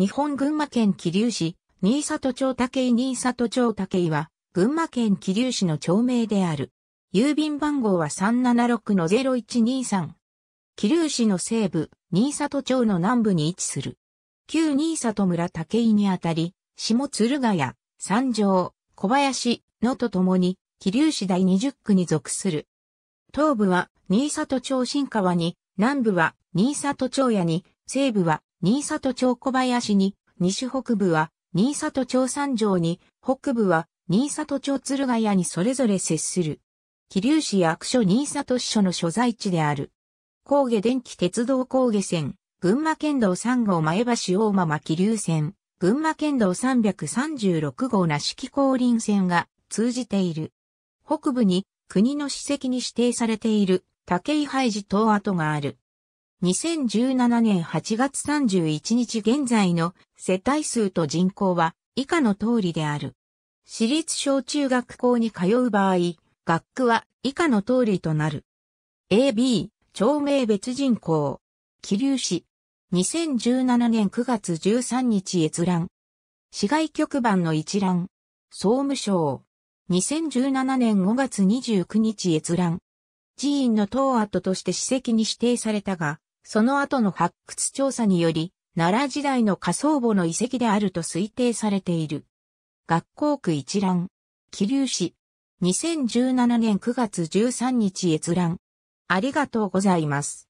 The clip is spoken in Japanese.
日本群馬県桐生市、新里町竹井新里町竹井は、群馬県桐生市の町名である。郵便番号は376-0123。桐生市の西部、新里町の南部に位置する。旧新里村竹井にあたり、下鶴ヶ谷、三条、小林、野とともに、桐生市第20区に属する。東部は、新里町新川に、南部は、新里町屋に、西部は、新里町小林に、西北部は、新里町三条に、北部は、新里町鶴ヶ谷にそれぞれ接する。桐生市役所新里支所の所在地である。高下電気鉄道高下線、群馬県道3号前橋大間間桐生線、群馬県道336号那式高林線が通じている。北部に国の史跡に指定されている竹井廃寺等跡がある。2017年8月31日現在の世帯数と人口は以下の通りである。私立小中学校に通う場合、学区は以下の通りとなる。AB、町名別人口。桐生市。2017年9月13日閲覧。市外局番の一覧。総務省。2017年5月29日閲覧。寺院の東跡として史跡に指定されたが、その後の発掘調査により、奈良時代の火葬墓の遺跡であると推定されている。学校区一覧。桐生市。2017年9月13日閲覧。ありがとうございます。